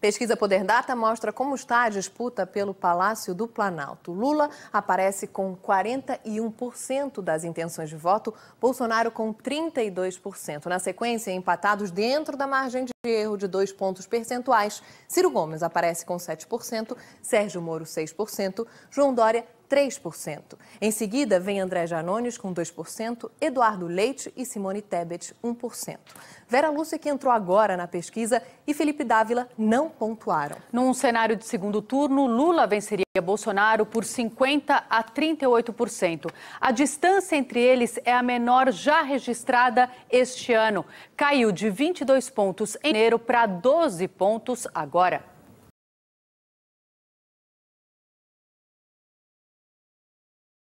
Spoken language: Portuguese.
Pesquisa Poder Data mostra como está a disputa pelo Palácio do Planalto. Lula aparece com 41% das intenções de voto, Bolsonaro com 32%. Na sequência, empatados dentro da margem de de erro de dois pontos percentuais. Ciro Gomes aparece com 7%, Sérgio Moro 6%, João Dória 3%. Em seguida, vem André Janones com 2%, Eduardo Leite e Simone Tebet 1%. Vera Lúcia, que entrou agora na pesquisa, e Felipe Dávila não pontuaram. Num cenário de segundo turno, Lula venceria Bolsonaro por 50 a 38%. A distância entre eles é a menor já registrada este ano. Caiu de 22 pontos em Mineiro para 12 pontos agora.